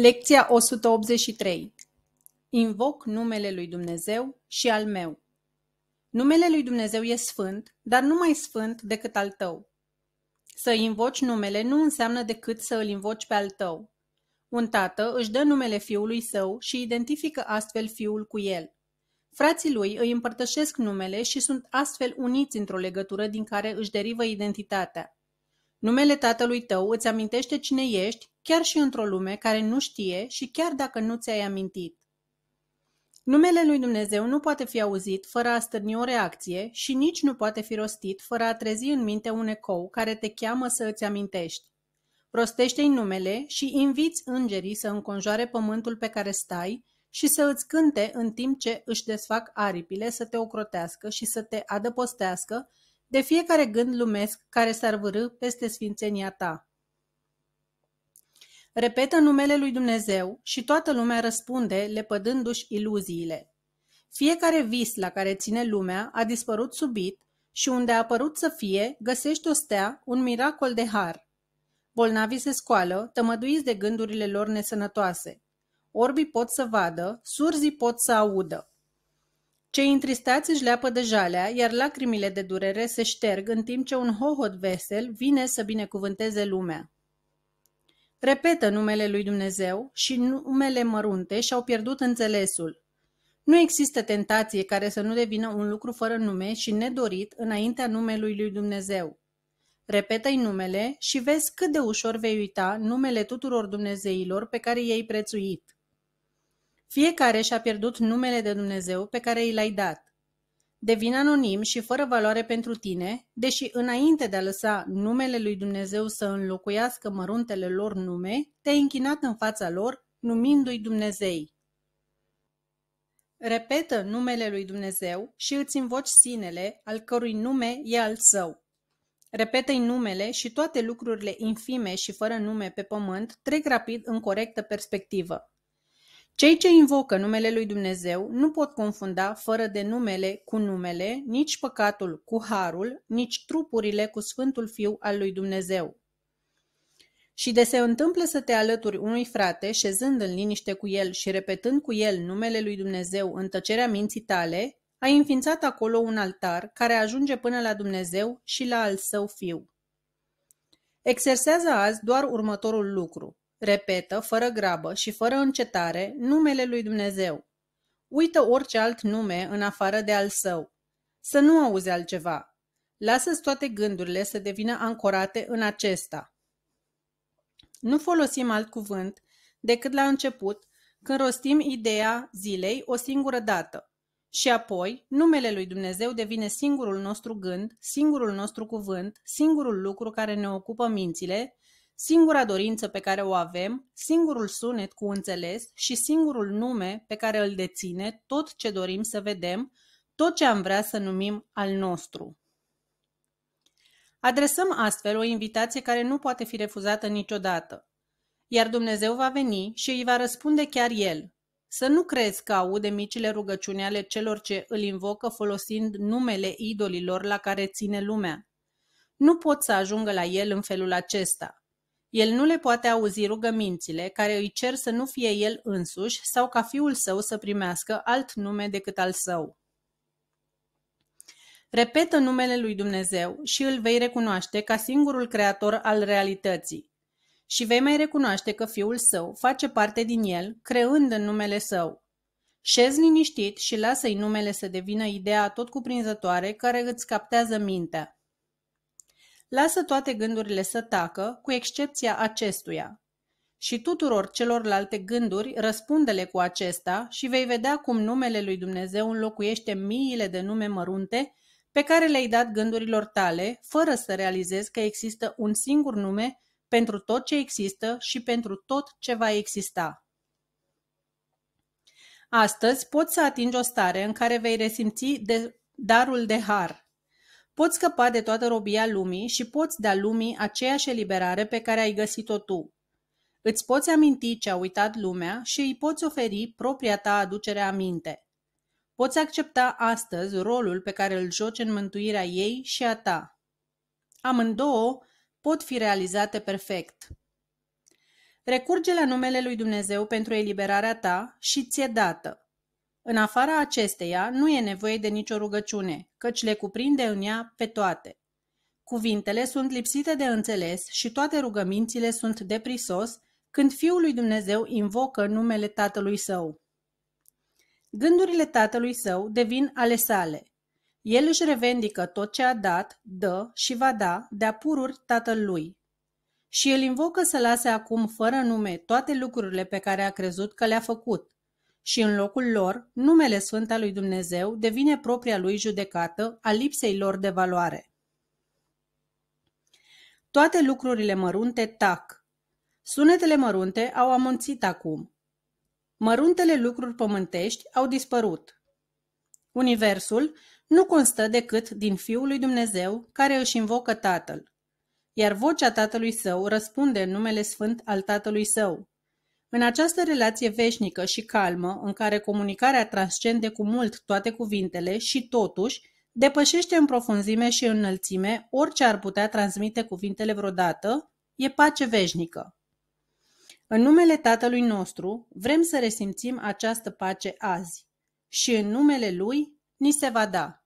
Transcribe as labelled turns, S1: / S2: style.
S1: Lecția 183 Invoc numele lui Dumnezeu și al meu. Numele lui Dumnezeu e sfânt, dar nu mai sfânt decât al tău. Să invoci numele nu înseamnă decât să îl invoci pe al tău. Un tată își dă numele fiului său și identifică astfel fiul cu el. Frații lui îi împărtășesc numele și sunt astfel uniți într-o legătură din care își derivă identitatea. Numele tatălui tău îți amintește cine ești chiar și într-o lume care nu știe și chiar dacă nu ți-ai amintit. Numele lui Dumnezeu nu poate fi auzit fără a stârni o reacție și nici nu poate fi rostit fără a trezi în minte un ecou care te cheamă să îți amintești. Rostește-i numele și inviți îngerii să înconjoare pământul pe care stai și să îți cânte în timp ce își desfac aripile să te ocrotească și să te adăpostească de fiecare gând lumesc care s-ar vârâ peste sfințenia ta. Repetă numele lui Dumnezeu și toată lumea răspunde, lepădându-și iluziile. Fiecare vis la care ține lumea a dispărut subit și unde a apărut să fie, găsești o stea, un miracol de har. Bolnavii se scoală, tămăduiți de gândurile lor nesănătoase. Orbii pot să vadă, surzii pot să audă. Cei întristați își leapă de jalea, iar lacrimile de durere se șterg în timp ce un hohot vesel vine să binecuvânteze lumea repetă numele lui Dumnezeu și numele mărunte și-au pierdut înțelesul. Nu există tentație care să nu devină un lucru fără nume și nedorit înaintea numelui lui Dumnezeu. Repetă-i numele și vezi cât de ușor vei uita numele tuturor Dumnezeilor pe care i-ai prețuit. Fiecare și-a pierdut numele de Dumnezeu pe care i l-ai dat devin anonim și fără valoare pentru tine, deși înainte de a lăsa numele lui Dumnezeu să înlocuiască măruntele lor nume, te-ai închinat în fața lor, numindu-i Dumnezei. Repetă numele lui Dumnezeu și îți invoci sinele, al cărui nume e al său. Repetă-i numele și toate lucrurile infime și fără nume pe pământ trec rapid în corectă perspectivă. Cei ce invocă numele lui Dumnezeu nu pot confunda fără de numele cu numele, nici păcatul cu harul, nici trupurile cu Sfântul Fiu al lui Dumnezeu. Și de se întâmplă să te alături unui frate, șezând în liniște cu el și repetând cu el numele lui Dumnezeu în tăcerea minții tale, ai înființat acolo un altar care ajunge până la Dumnezeu și la al său fiu. Exersează azi doar următorul lucru. Repetă, fără grabă și fără încetare, numele lui Dumnezeu. Uită orice alt nume în afară de al său. Să nu auzi altceva. Lasă-ți toate gândurile să devină ancorate în acesta. Nu folosim alt cuvânt decât la început, când rostim ideea zilei o singură dată. Și apoi, numele lui Dumnezeu devine singurul nostru gând, singurul nostru cuvânt, singurul lucru care ne ocupă mințile Singura dorință pe care o avem, singurul sunet cu înțeles și singurul nume pe care îl deține tot ce dorim să vedem, tot ce am vrea să numim al nostru. Adresăm astfel o invitație care nu poate fi refuzată niciodată. Iar Dumnezeu va veni și îi va răspunde chiar El. Să nu crezi că aude micile rugăciuni ale celor ce îl invocă folosind numele idolilor la care ține lumea. Nu pot să ajungă la El în felul acesta. El nu le poate auzi rugămințile care îi cer să nu fie el însuși sau ca fiul său să primească alt nume decât al său. Repetă numele lui Dumnezeu și îl vei recunoaște ca singurul creator al realității. Și vei mai recunoaște că fiul său face parte din el, creând în numele său. Șezi liniștit și lasă-i numele să devină ideea tot cuprinzătoare care îți captează mintea. Lasă toate gândurile să tacă, cu excepția acestuia. Și tuturor celorlalte gânduri răspundele cu acesta și vei vedea cum numele lui Dumnezeu înlocuiește miile de nume mărunte pe care le-ai dat gândurilor tale, fără să realizezi că există un singur nume pentru tot ce există și pentru tot ce va exista. Astăzi poți să atingi o stare în care vei resimți de darul de har. Poți scăpa de toată robia lumii și poți da lumii aceeași eliberare pe care ai găsit-o tu. Îți poți aminti ce a uitat lumea și îi poți oferi propria ta aducere minte. Poți accepta astăzi rolul pe care îl joci în mântuirea ei și a ta. Amândouă pot fi realizate perfect. Recurge la numele lui Dumnezeu pentru eliberarea ta și ți-e dată. În afara acesteia nu e nevoie de nicio rugăciune, căci le cuprinde în ea pe toate. Cuvintele sunt lipsite de înțeles și toate rugămințile sunt deprisos când Fiul lui Dumnezeu invocă numele Tatălui Său. Gândurile Tatălui Său devin ale sale. El își revendică tot ce a dat, dă și va da de-a pururi Tatălui. Și el invocă să lase acum fără nume toate lucrurile pe care a crezut că le-a făcut, și în locul lor, numele Sfânt al lui Dumnezeu devine propria lui judecată a lipsei lor de valoare. Toate lucrurile mărunte tac. Sunetele mărunte au amănțit acum. Măruntele lucruri pământești au dispărut. Universul nu constă decât din Fiul lui Dumnezeu care își invocă Tatăl, iar vocea Tatălui Său răspunde în numele Sfânt al Tatălui Său, în această relație veșnică și calmă, în care comunicarea transcende cu mult toate cuvintele și totuși depășește în profunzime și în înălțime orice ar putea transmite cuvintele vreodată, e pace veșnică. În numele Tatălui nostru vrem să resimțim această pace azi și în numele Lui ni se va da.